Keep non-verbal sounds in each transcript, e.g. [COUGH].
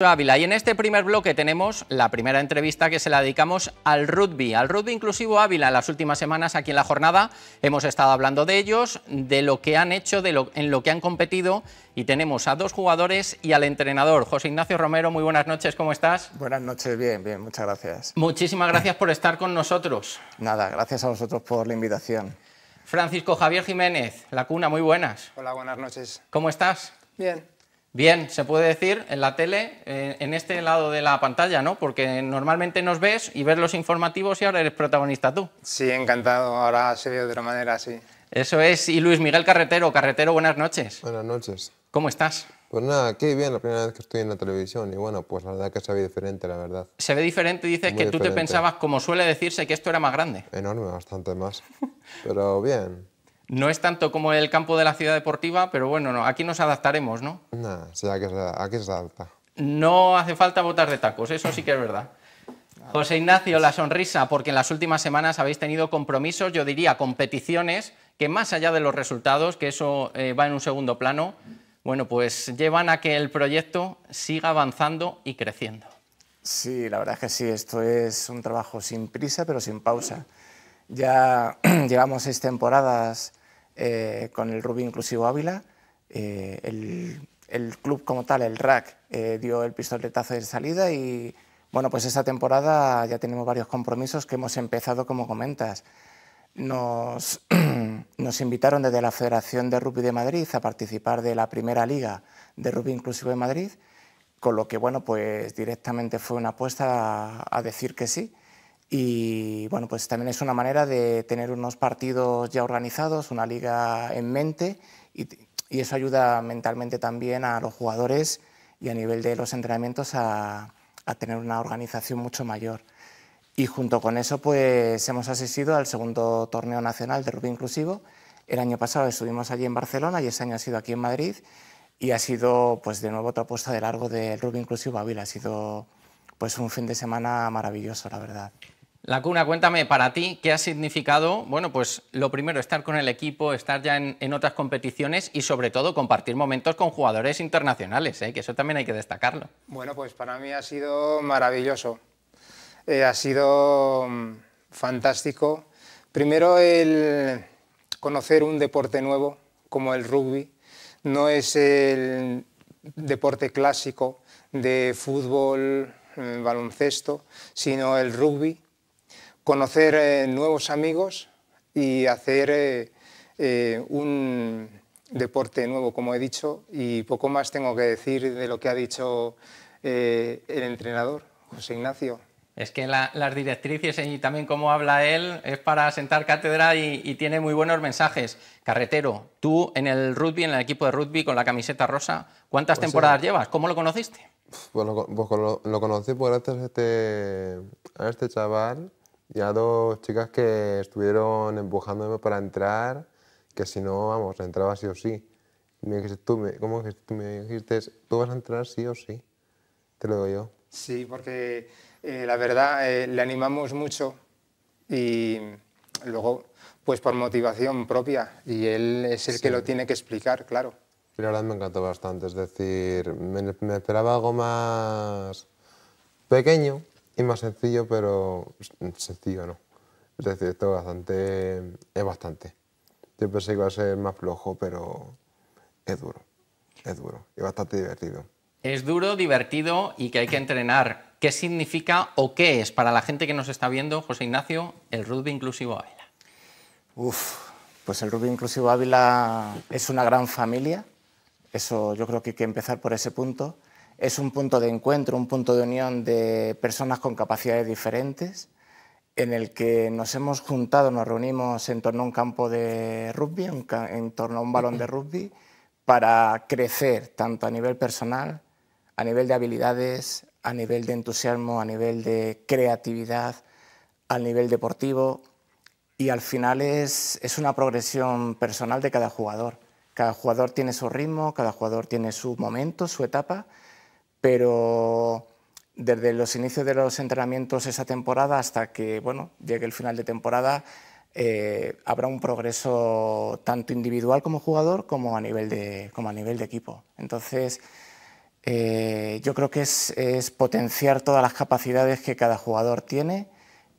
Ávila, y en este primer bloque tenemos la primera entrevista que se la dedicamos al rugby, al rugby inclusivo Ávila. En las últimas semanas aquí en la jornada hemos estado hablando de ellos, de lo que han hecho, de en lo que han competido y tenemos a dos jugadores y al entrenador. José Ignacio Romero, muy buenas noches, ¿cómo estás? Buenas noches, bien, bien, muchas gracias. Muchísimas gracias por estar con nosotros. Nada, gracias a vosotros por la invitación. Francisco Javier Jiménez, La Cuna, muy buenas. Hola, buenas noches. ¿Cómo estás? Bien. Bien, se puede decir en la tele, eh, en este lado de la pantalla, ¿no? Porque normalmente nos ves y ves los informativos y ahora eres protagonista tú. Sí, encantado. Ahora se ve de otra manera, sí. Eso es. Y Luis Miguel Carretero. Carretero, buenas noches. Buenas noches. ¿Cómo estás? Pues nada, qué bien, la primera vez que estoy en la televisión y bueno, pues la verdad que se ve diferente, la verdad. Se ve diferente, dices que tú te pensabas, como suele decirse, que esto era más grande. Enorme, bastante más. [LAUGHS] Pero bien no es tanto como el campo de la ciudad deportiva, pero bueno, aquí nos adaptaremos, ¿no? No, sí, aquí, se adapta. No hace falta botas de tacos, eso sí que es verdad. José Ignacio, la sonrisa, porque en las últimas semanas habéis tenido compromisos, yo diría competiciones, que más allá de los resultados, que eso eh, va en un segundo plano, bueno, pues llevan a que el proyecto siga avanzando y creciendo. Sí, la verdad es que sí, esto es un trabajo sin prisa, pero sin pausa. Ya [CLEARS THROAT] llevamos seis temporadas eh, con el Rubí Inclusivo Ávila. Eh, el, club como tal, el RAC, eh, dio el pistoletazo de salida y bueno, pues esta temporada ya tenemos varios compromisos que hemos empezado, como comentas. [CLEARS THROAT] Nos, invitaron desde la Federación de Rugby de Madrid a participar de la primera liga de Rugby Inclusivo de Madrid, con lo que bueno, pues directamente fue una apuesta a decir que sí. Y bueno, pues también es una manera de tener unos partidos ya organizados, una liga en mente y, eso ayuda mentalmente también a los jugadores y a nivel de los entrenamientos a, tener una organización mucho mayor. Y junto con eso, pues hemos asistido al segundo torneo nacional de rugby inclusivo. El año pasado estuvimos allí en Barcelona y ese año ha sido aquí en Madrid y ha sido, pues de nuevo, otra apuesta de largo del rugby inclusivo a Ha sido, pues, un fin de semana maravilloso, la verdad cuna, cuéntame, para ti, ¿qué ha significado? Bueno, pues lo primero, estar con el equipo, estar ya en, otras competiciones y sobre todo compartir momentos con jugadores internacionales, ¿eh? que eso también hay que destacarlo. Bueno, pues para mí ha sido maravilloso, eh, ha sido mm, fantástico. Primero el conocer un deporte nuevo, como el rugby, no es el deporte clásico de fútbol, eh, baloncesto, sino el rugby conocer eh, nuevos amigos y hacer eh, eh, un deporte nuevo, como he dicho, y poco más tengo que decir de lo que ha dicho el entrenador, José Ignacio. Es que las directrices y también cómo habla él es para sentar cátedra y, tiene muy buenos mensajes. Carretero, tú en el rugby, en el equipo de rugby con la camiseta rosa, ¿cuántas pues, temporadas llevas? ¿Cómo lo conociste? pues lo, pues conocí por este, a este chaval ya dos chicas que estuvieron empujándome para entrar, que si no, vamos, entraba sí o sí. Me dijiste, tú me, ¿Cómo que Tú me dijiste, tú vas a entrar sí o sí. Te lo digo yo. Sí, porque eh, la verdad eh, le animamos mucho y luego, pues por motivación propia, y él es el que lo tiene que explicar, claro. Y la verdad me encantó bastante, es decir, me esperaba algo más pequeño, es más sencillo, pero sencillo no. Es decir, esto bastante, es bastante. Yo pensé que iba a ser más flojo, pero es duro. Es duro y bastante divertido. Es duro, divertido y que hay que entrenar. ¿Qué significa o qué es para la gente que nos está viendo, José Ignacio, el rugby inclusivo Ávila? Uf, pues el rugby inclusivo Ávila es una gran familia. Eso yo creo que hay que empezar por ese punto es un punto de encuentro, un punto de unión de personas con capacidades diferentes, en el que nos hemos juntado, nos reunimos en torno a un campo de rugby, en torno a un balón de rugby, para crecer tanto a nivel personal, a nivel de habilidades, a nivel de entusiasmo, a nivel de creatividad, al nivel deportivo. Y al final es, es una progresión personal de cada jugador. Cada jugador tiene su ritmo, cada jugador tiene su momento, su etapa pero desde los inicios de los entrenamientos esa temporada hasta que llegue el final de temporada, eh, habrá un progreso tanto individual como jugador como a nivel de, como a nivel de equipo. Entonces, eh, yo creo que es, potenciar todas las capacidades que cada jugador tiene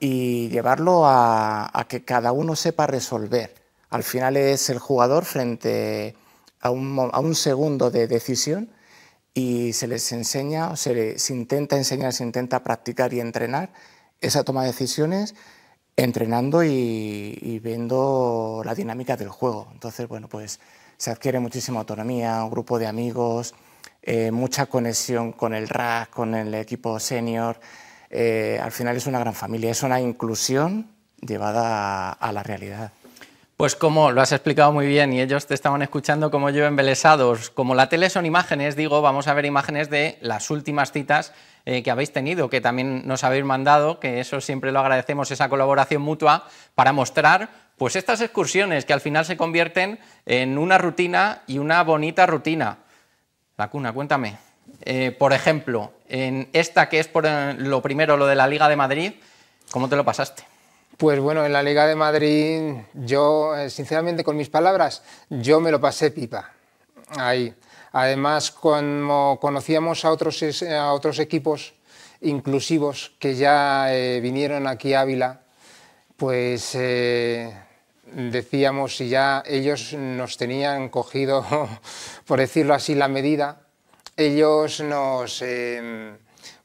y llevarlo a, que cada uno sepa resolver. Al final es el jugador frente a un segundo de decisión y se les enseña, se intenta enseñar, se intenta practicar y entrenar esa toma de decisiones entrenando y, viendo la dinámica del juego. Entonces, bueno, pues se adquiere muchísima autonomía, un grupo de amigos, eh, mucha conexión con el RAC, con el equipo senior. Eh, al final es una gran familia, es una inclusión llevada a la realidad. Pues como lo has explicado muy bien y ellos te estaban escuchando como yo embelesados. Como la tele son imágenes, digo, vamos a ver imágenes de las últimas citas eh, que habéis tenido, que también nos habéis mandado, que eso siempre lo agradecemos, esa colaboración mutua, para mostrar pues estas excursiones que al final se convierten en una rutina y una bonita rutina. La cuna, cuéntame. Eh, por ejemplo, en esta que es por, eh, lo primero, lo de la Liga de Madrid, ¿cómo te lo pasaste? Pues bueno, en la Liga de Madrid, yo, eh, sinceramente, con mis palabras, yo me lo pasé pipa. Ahí. Además, como conocíamos a otros, a otros equipos inclusivos que ya eh, vinieron aquí a Ávila, pues eh, decíamos y ya ellos nos tenían cogido, [LAUGHS] por decirlo así, la medida, ellos nos, em,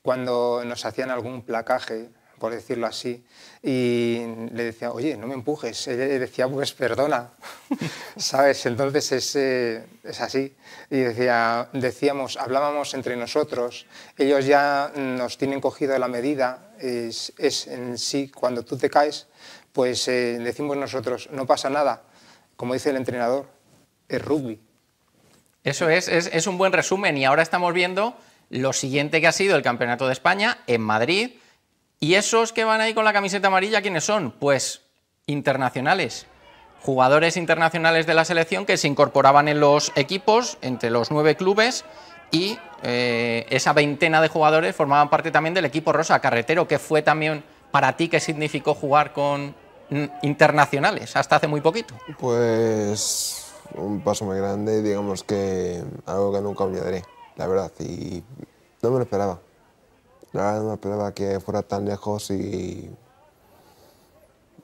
cuando nos hacían algún placaje, por decirlo así, y le decía, oye, no me empujes. le decía, pues perdona, [LAUGHS] ¿sabes? Entonces es, eh, es, así. Y decía, decíamos, hablábamos entre nosotros, ellos ya nos tienen cogido la medida, es, en sí, cuando tú te caes, pues eh, decimos nosotros, no pasa nada, como dice el entrenador, es rugby. Eso es, es, es un buen resumen y ahora estamos viendo lo siguiente que ha sido el Campeonato de España en Madrid ¿Y esos que van ahí con la camiseta amarilla quiénes son? Pues internacionales, jugadores internacionales de la selección que se incorporaban en los equipos, entre los nueve clubes, y eh, esa veintena de jugadores formaban parte también del equipo Rosa Carretero, que fue también para ti, que significó jugar con internacionales hasta hace muy poquito? Pues un paso muy grande, digamos que algo que nunca olvidaré, la verdad, y no me lo esperaba. Nada, una esperaba que fuera tan lejos y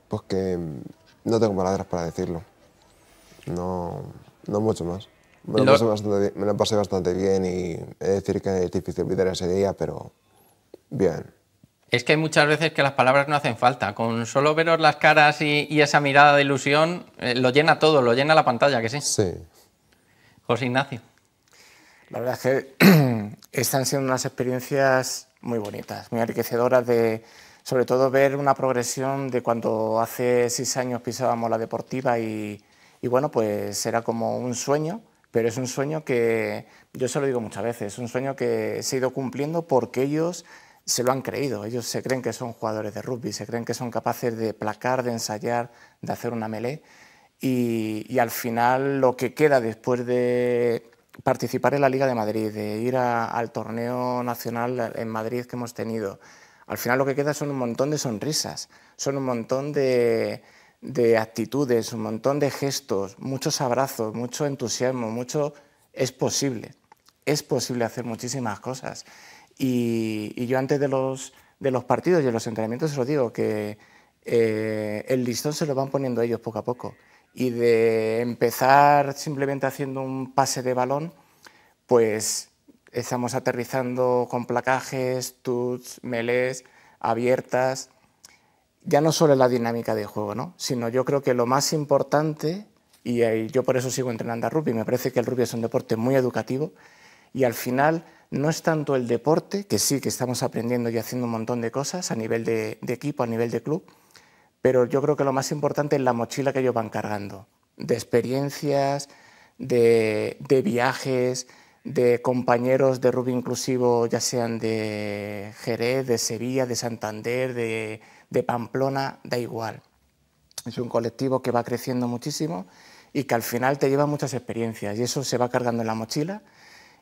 pues que no tengo palabras para decirlo. No, no mucho más. Me lo, Pasé bastante, bien, y he de decir que es difícil olvidar ese día, pero bien. Es que hay muchas veces que las palabras no hacen falta. Con solo veros las caras y, esa mirada de ilusión, eh, lo llena todo, lo llena la pantalla, que sí. Sí. José Ignacio. La verdad es que [CLEARS THROAT] están siendo unas experiencias muy bonitas, muy enriquecedoras de, sobre todo ver una progresión de cuando hace seis años pisábamos la deportiva y, y, bueno, pues era como un sueño, pero es un sueño que, yo se lo digo muchas veces, es un sueño que se ha ido cumpliendo porque ellos se lo han creído, ellos se creen que son jugadores de rugby, se creen que son capaces de placar, de ensayar, de hacer una melee y, y al final lo que queda después de participar en la Liga de Madrid, de ir al torneo nacional en Madrid que hemos tenido. Al final lo que queda son un montón de sonrisas, son un montón de, actitudes, un montón de gestos, muchos abrazos, mucho entusiasmo, mucho... Es posible, es posible hacer muchísimas cosas. Y, yo antes de los, partidos y de los entrenamientos os lo digo, que eh, el listón se lo van poniendo ellos poco a poco y de empezar simplemente haciendo un pase de balón, pues estamos aterrizando con placajes, tuts, melés, abiertas, ya no solo en la dinámica de juego, sino yo creo que lo más importante, y yo por eso sigo entrenando a rugby, me parece que el rugby es un deporte muy educativo, y al final no es tanto el deporte, que sí, que estamos aprendiendo y haciendo un montón de cosas a nivel de, de equipo, a nivel de club, pero yo creo que lo más importante es la mochila que ellos van cargando, de experiencias, de, viajes, de compañeros de Rubio inclusivo, ya sean de Jerez, de Sevilla, de Santander, de, Pamplona, da igual. Es un colectivo que va creciendo muchísimo y que al final te lleva muchas experiencias y eso se va cargando en la mochila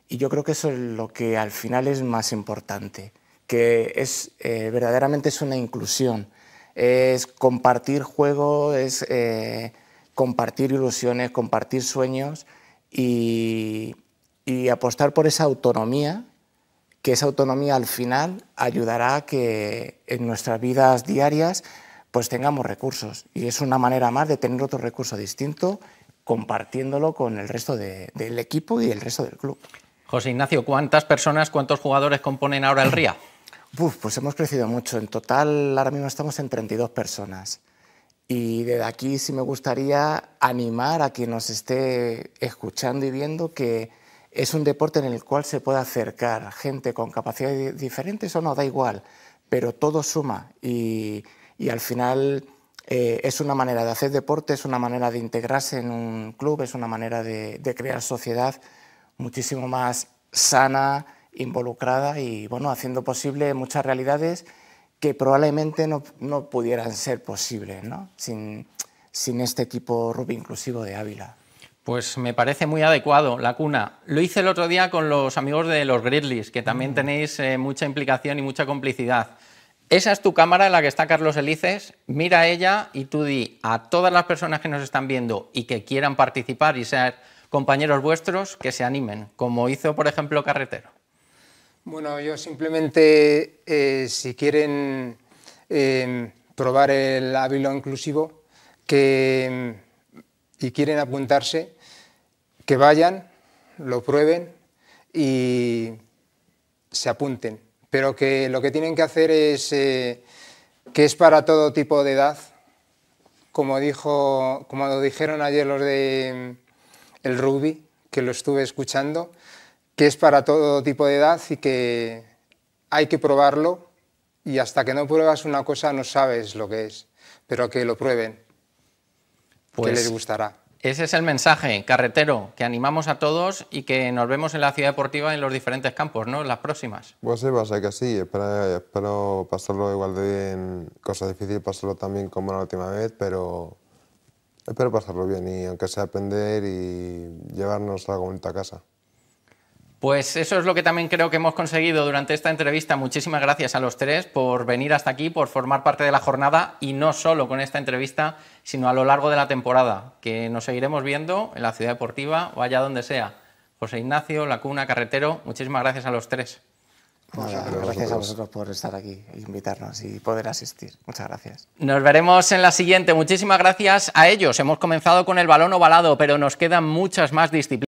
y yo creo que eso es lo que al final es más importante, que es, eh, verdaderamente es una inclusión es compartir juego, es eh, compartir ilusiones, compartir sueños y, apostar por esa autonomía, que esa autonomía al final ayudará a que en nuestras vidas diarias pues tengamos recursos. Y es una manera más de tener otro recurso distinto compartiéndolo con el resto del equipo y el resto del club. José Ignacio, ¿cuántas personas, cuántos jugadores componen ahora el RIA? pues hemos crecido mucho. En total, ahora mismo estamos en 32 personas. Y desde aquí sí me gustaría animar a quien nos esté escuchando y viendo que es un deporte en el cual se puede acercar gente con capacidades diferentes o no, da igual, pero todo suma y, al final eh, es una manera de hacer deporte, es una manera de integrarse en un club, es una manera de crear sociedad muchísimo más sana, involucrada y bueno, haciendo posible muchas realidades que probablemente no, no pudieran ser posibles sin, sin este equipo rugby inclusivo de Ávila. Pues me parece muy adecuado la cuna. Lo hice el otro día con los amigos de los Grizzlies, que también mm. tenéis eh, mucha implicación y mucha complicidad. Esa es tu cámara en la que está Carlos Elices. Mira ella y tú di a todas las personas que nos están viendo y que quieran participar y ser compañeros vuestros que se animen, como hizo, por ejemplo, Carretero. Bueno, yo simplemente, eh, si quieren em, probar el Ávilo inclusivo em, y quieren apuntarse, que vayan, lo prueben y se apunten. Pero que lo que tienen que hacer es eh, que es para todo tipo de edad, como, dijo, como lo dijeron ayer los de em, el rugby, que lo estuve escuchando, que es para todo tipo de edad y que hay que probarlo y hasta que no pruebas una cosa no sabes lo que es, pero que lo prueben, que pues les gustará. Ese es el mensaje, carretero, que animamos a todos y que nos vemos en la ciudad deportiva en los diferentes campos, ¿no? las próximas. Pues sí, va a ser que sí. Espero, espero pasarlo igual de bien. Cosa difícil pasarlo también como la última vez, pero espero pasarlo bien y aunque sea aprender y llevarnos la bonito a casa. Pues eso es lo que también creo que hemos conseguido durante esta entrevista. Muchísimas gracias a los tres por venir hasta aquí, por formar parte de la jornada y no solo con esta entrevista, sino a lo largo de la temporada, que nos seguiremos viendo en la ciudad deportiva o allá donde sea. José Ignacio, Lacuna, Carretero, muchísimas gracias a los tres. gracias a vosotros por estar aquí, invitarnos y poder asistir. Muchas gracias. Nos veremos en la siguiente. Muchísimas gracias a ellos. Hemos comenzado con el balón ovalado, pero nos quedan muchas más disciplinas.